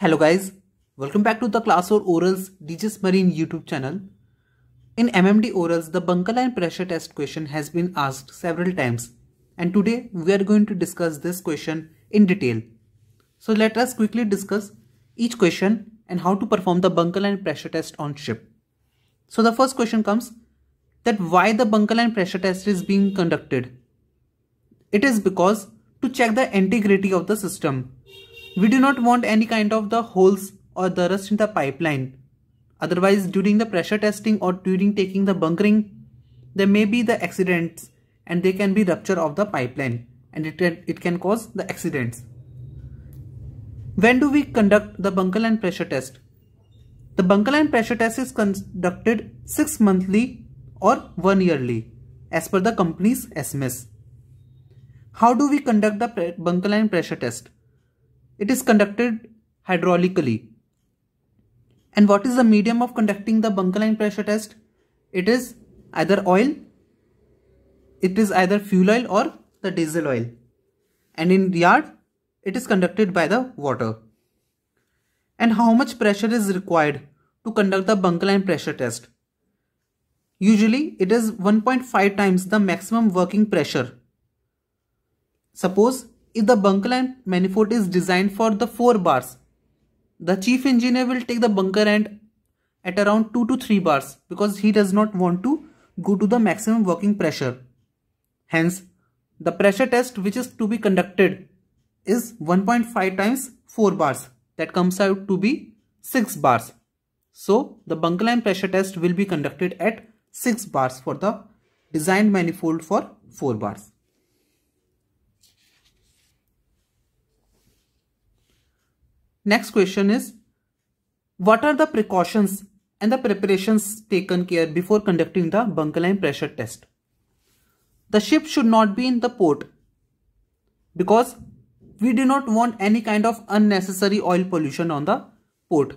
Hello guys, welcome back to the Class or Orals DGS Marine YouTube channel. In MMD Orals, the bunker line pressure test question has been asked several times and today we are going to discuss this question in detail. So let us quickly discuss each question and how to perform the bunker line pressure test on ship. So the first question comes that why the bunker line pressure test is being conducted. It is because to check the integrity of the system we do not want any kind of the holes or the rust in the pipeline. Otherwise, during the pressure testing or during taking the bunkering, there may be the accidents and there can be rupture of the pipeline and it can, it can cause the accidents. When do we conduct the bunker line pressure test? The bunker line pressure test is conducted 6 monthly or 1 yearly as per the company's SMS. How do we conduct the bunker line pressure test? It is conducted hydraulically. And what is the medium of conducting the bunker line pressure test? It is either oil, it is either fuel oil or the diesel oil. And in yard, it is conducted by the water. And how much pressure is required to conduct the bunker line pressure test? Usually, it is 1.5 times the maximum working pressure. Suppose if the bunker manifold is designed for the 4 bars, the chief engineer will take the bunker end at around 2 to 3 bars because he does not want to go to the maximum working pressure. Hence, the pressure test which is to be conducted is 1.5 times 4 bars that comes out to be 6 bars. So, the bunker line pressure test will be conducted at 6 bars for the designed manifold for 4 bars. Next question is, what are the precautions and the preparations taken care before conducting the bunker line pressure test? The ship should not be in the port because we do not want any kind of unnecessary oil pollution on the port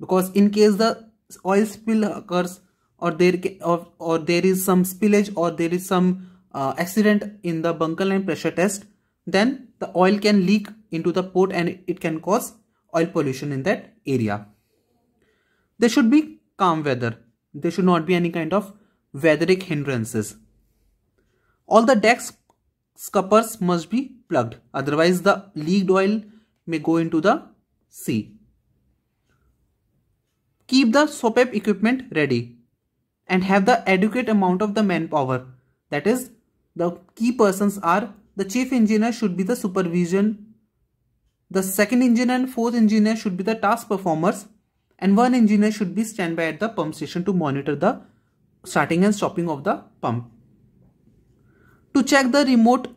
because in case the oil spill occurs or there or, or there is some spillage or there is some uh, accident in the bunker line pressure test then the oil can leak into the port and it can cause oil pollution in that area. There should be calm weather. There should not be any kind of weatheric hindrances. All the decks scuppers must be plugged otherwise the leaked oil may go into the sea. Keep the SOPEP equipment ready and have the adequate amount of the manpower that is the key persons are the chief engineer should be the supervision the second engineer and fourth engineer should be the task performers and one engineer should be standby at the pump station to monitor the starting and stopping of the pump. To check the remote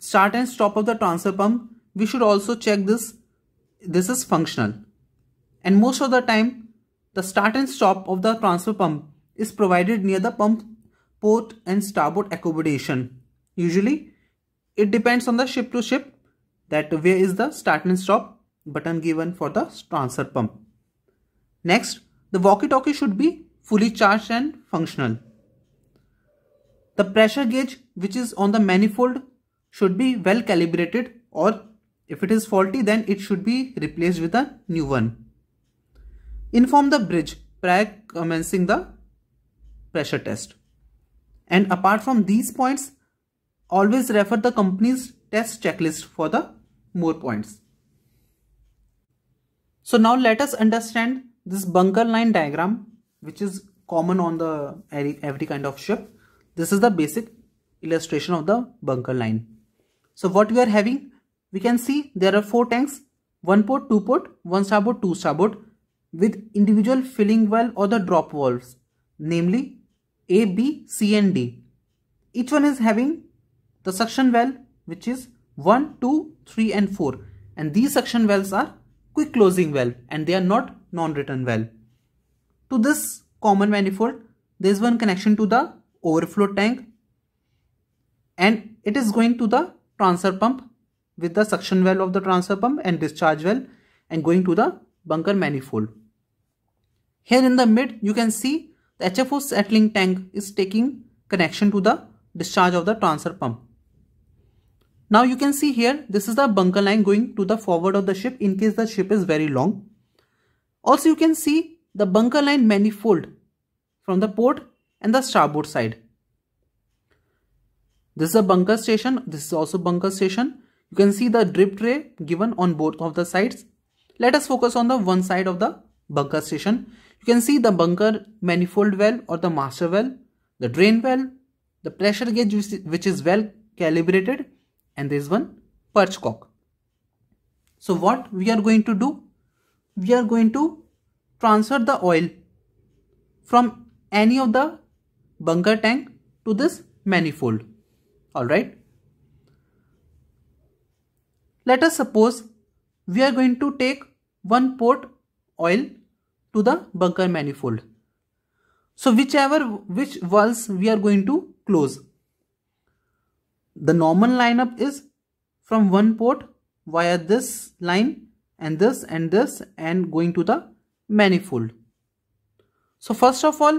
start and stop of the transfer pump, we should also check this. This is functional. And most of the time, the start and stop of the transfer pump is provided near the pump port and starboard accommodation. Usually, it depends on the ship to ship that where is the start and stop button given for the transfer pump. Next, the walkie-talkie should be fully charged and functional. The pressure gauge which is on the manifold should be well calibrated or if it is faulty then it should be replaced with a new one. Inform the bridge prior commencing the pressure test. And apart from these points, always refer the company's test checklist for the more points. So now let us understand this bunker line diagram which is common on the every kind of ship. This is the basic illustration of the bunker line. So what we are having, we can see there are four tanks, one port, two port, one starboard, two starboard with individual filling well or the drop valves, namely A, B, C and D. Each one is having the suction well, which is 1, 2, 3 and 4 and these suction valves are quick closing valve and they are not non-return valve. To this common manifold there is one connection to the overflow tank and it is going to the transfer pump with the suction valve of the transfer pump and discharge valve and going to the bunker manifold. Here in the mid you can see the HFO settling tank is taking connection to the discharge of the transfer pump now you can see here, this is the bunker line going to the forward of the ship in case the ship is very long. Also you can see the bunker line manifold from the port and the starboard side. This is a bunker station. This is also bunker station. You can see the drip tray given on both of the sides. Let us focus on the one side of the bunker station. You can see the bunker manifold well or the master well, the drain well, the pressure gauge which is well calibrated and there is one perch cock. So what we are going to do? We are going to transfer the oil from any of the bunker tank to this manifold. Alright. Let us suppose we are going to take one port oil to the bunker manifold. So whichever which valves we are going to close. The normal lineup is from one port via this line and this and this and going to the manifold. So first of all,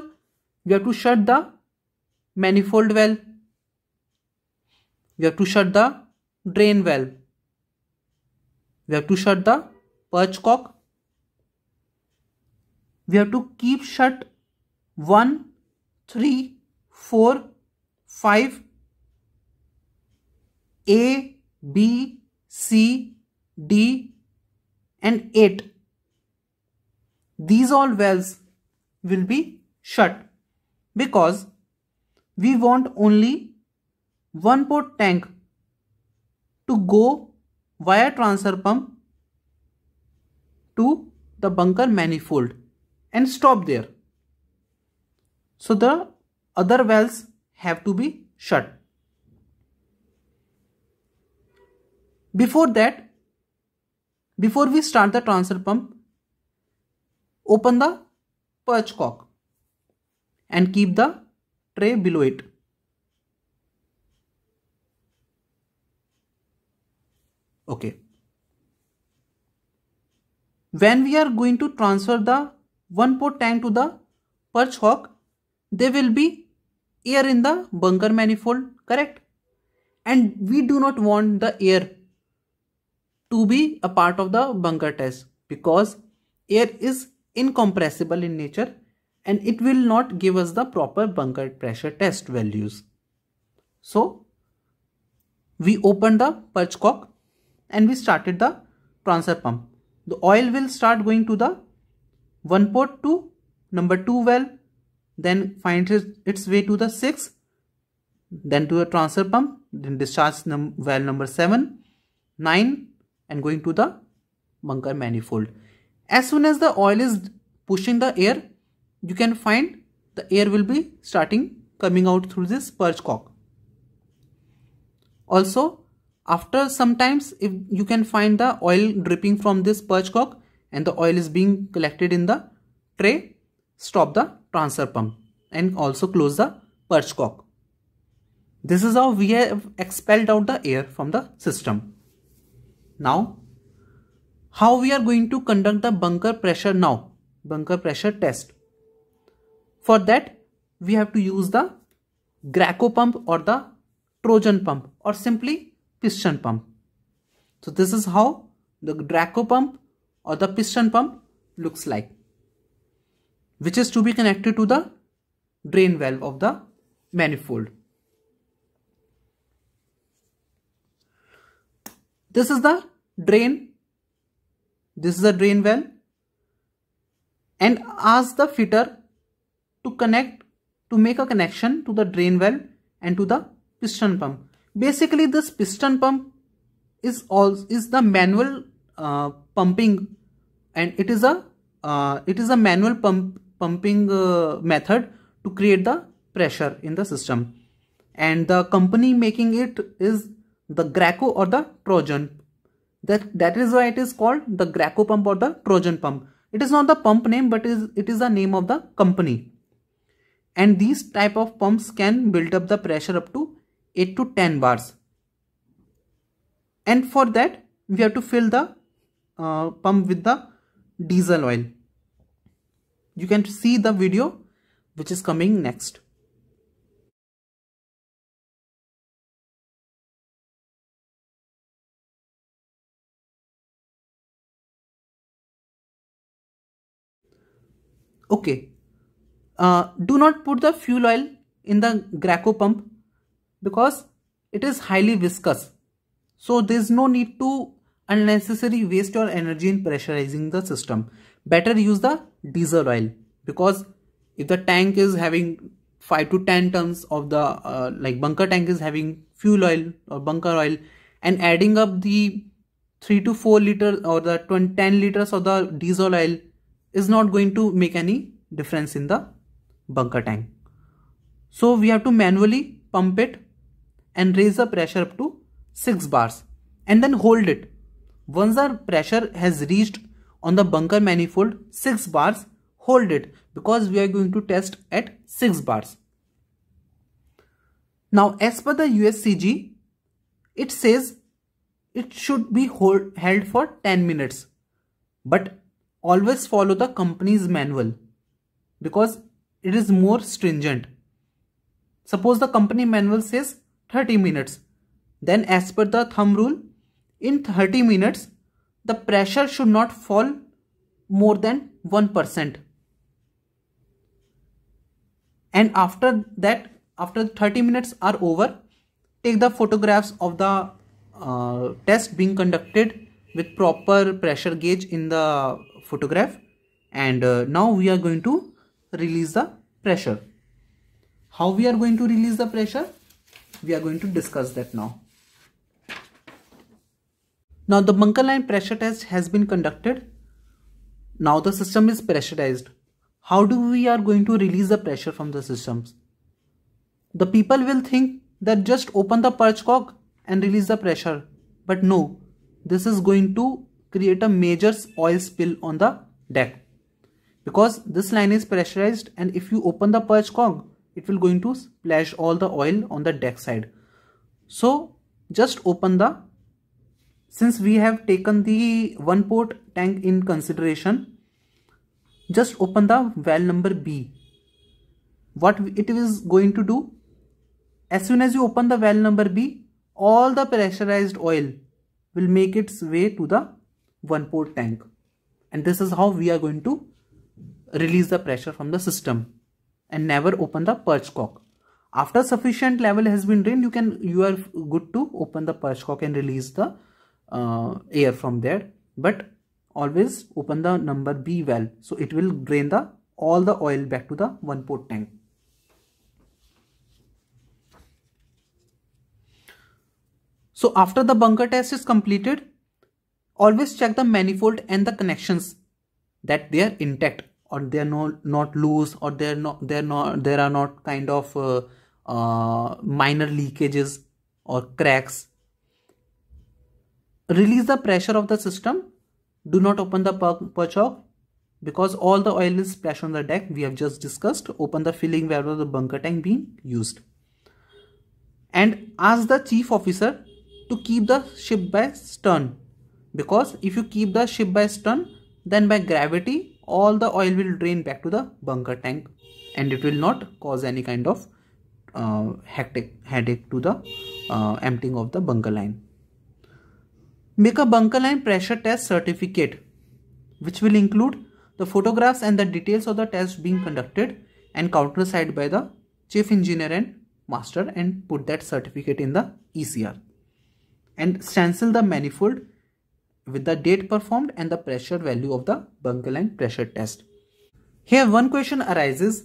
we have to shut the manifold valve. We have to shut the drain valve. We have to shut the purge cock. We have to keep shut 1, 3, 4, 5 a, B, C, D and 8. These all wells will be shut because we want only one port tank to go via transfer pump to the bunker manifold and stop there. So the other wells have to be shut. Before that, before we start the transfer pump, open the perch cock and keep the tray below it. Okay. When we are going to transfer the one port tank to the perch hawk, there will be air in the bunker manifold, correct? And we do not want the air to be a part of the bunker test because air is incompressible in nature and it will not give us the proper bunker pressure test values. So we opened the purge cock and we started the transfer pump. The oil will start going to the one port to number two well, then find its way to the six, then to a transfer pump, then discharge num well number seven, nine, and going to the bunker manifold. As soon as the oil is pushing the air, you can find the air will be starting coming out through this purge cock. Also, after sometimes if you can find the oil dripping from this purge cock and the oil is being collected in the tray, stop the transfer pump and also close the purge cock. This is how we have expelled out the air from the system. Now, how we are going to conduct the bunker pressure now, bunker pressure test. For that, we have to use the Graco pump or the Trojan pump or simply piston pump. So this is how the Graco pump or the piston pump looks like which is to be connected to the drain valve of the manifold. This is the drain. This is a drain well. And ask the fitter to connect, to make a connection to the drain well and to the piston pump. Basically this piston pump is all is the manual uh, pumping and it is a uh, it is a manual pump pumping uh, method to create the pressure in the system and the company making it is the Graco or the Trojan that, that is why it is called the Graco pump or the Trojan pump. It is not the pump name but is, it is the name of the company. And these type of pumps can build up the pressure up to 8 to 10 bars. And for that we have to fill the uh, pump with the diesel oil. You can see the video which is coming next. okay uh, do not put the fuel oil in the Graco pump because it is highly viscous so there is no need to unnecessary waste your energy in pressurizing the system better use the diesel oil because if the tank is having 5 to 10 tons of the uh, like bunker tank is having fuel oil or bunker oil and adding up the 3 to 4 liter or the 10 liters of the diesel oil is not going to make any difference in the bunker tank. So we have to manually pump it and raise the pressure up to 6 bars and then hold it. Once our pressure has reached on the bunker manifold 6 bars, hold it because we are going to test at 6 bars. Now as per the USCG, it says it should be hold, held for 10 minutes. But always follow the company's manual because it is more stringent. Suppose the company manual says 30 minutes. Then as per the thumb rule, in 30 minutes, the pressure should not fall more than 1%. And after that, after 30 minutes are over, take the photographs of the uh, test being conducted with proper pressure gauge in the photograph and uh, now we are going to release the pressure how we are going to release the pressure we are going to discuss that now now the bunker line pressure test has been conducted now the system is pressurized how do we are going to release the pressure from the systems the people will think that just open the purge cock and release the pressure but no this is going to create a major oil spill on the deck because this line is pressurized and if you open the purge cog it will going to splash all the oil on the deck side so just open the since we have taken the one port tank in consideration just open the valve number B what it is going to do as soon as you open the valve number B all the pressurized oil will make its way to the one port tank and this is how we are going to release the pressure from the system and never open the perch cock after sufficient level has been drained you can you are good to open the perch cock and release the uh, air from there but always open the number b well, so it will drain the all the oil back to the one port tank so after the bunker test is completed Always check the manifold and the connections that they are intact or they are not loose or they are not they are not there are not kind of uh, uh, minor leakages or cracks. Release the pressure of the system. Do not open the perchock because all the oil is splashed on the deck we have just discussed. Open the filling valve of the bunker tank being used. And ask the chief officer to keep the ship by stern because if you keep the ship by stern then by gravity all the oil will drain back to the bunker tank and it will not cause any kind of uh, hectic headache to the uh, emptying of the bunker line. Make a bunker line pressure test certificate which will include the photographs and the details of the test being conducted and countersigned by the chief engineer and master and put that certificate in the ECR and stencil the manifold with the date performed and the pressure value of the bunker line pressure test. Here one question arises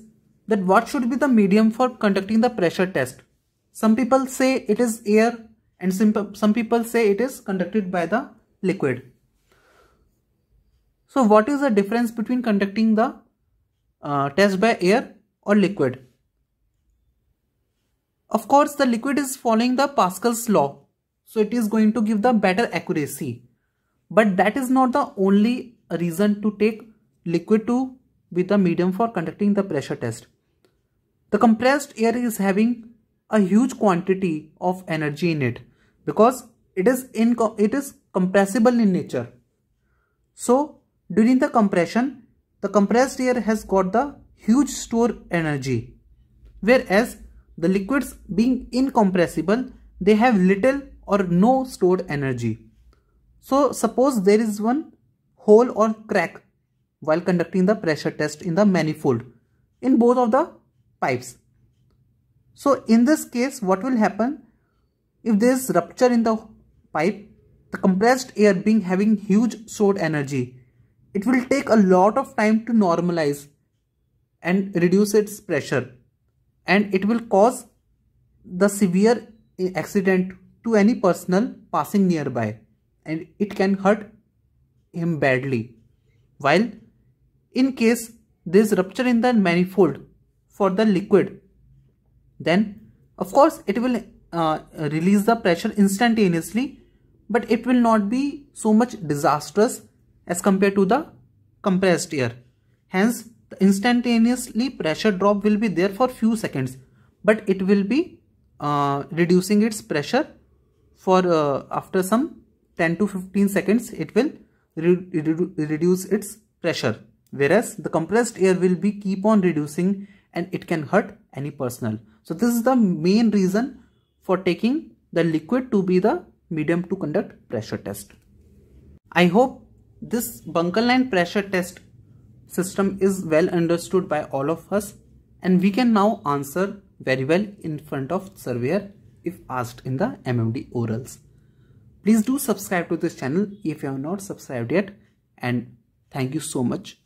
that what should be the medium for conducting the pressure test? Some people say it is air and some people say it is conducted by the liquid. So what is the difference between conducting the uh, test by air or liquid? Of course the liquid is following the Pascal's law so it is going to give the better accuracy but that is not the only reason to take liquid to with the medium for conducting the pressure test. The compressed air is having a huge quantity of energy in it because it is in it is compressible in nature. So during the compression, the compressed air has got the huge store energy, whereas the liquids being incompressible, they have little or no stored energy. So suppose there is one hole or crack while conducting the pressure test in the manifold in both of the pipes. So in this case what will happen if there is rupture in the pipe the compressed air being having huge stored energy it will take a lot of time to normalize and reduce its pressure and it will cause the severe accident to any personnel passing nearby and it can hurt him badly. While in case there is rupture in the manifold for the liquid, then of course it will uh, release the pressure instantaneously but it will not be so much disastrous as compared to the compressed air. Hence the instantaneously pressure drop will be there for few seconds but it will be uh, reducing its pressure for uh, after some 10 to 15 seconds it will re reduce its pressure whereas the compressed air will be keep on reducing and it can hurt any personnel. So this is the main reason for taking the liquid to be the medium to conduct pressure test. I hope this bunker line pressure test system is well understood by all of us and we can now answer very well in front of surveyor if asked in the MMD orals. Please do subscribe to this channel if you have not subscribed yet and thank you so much.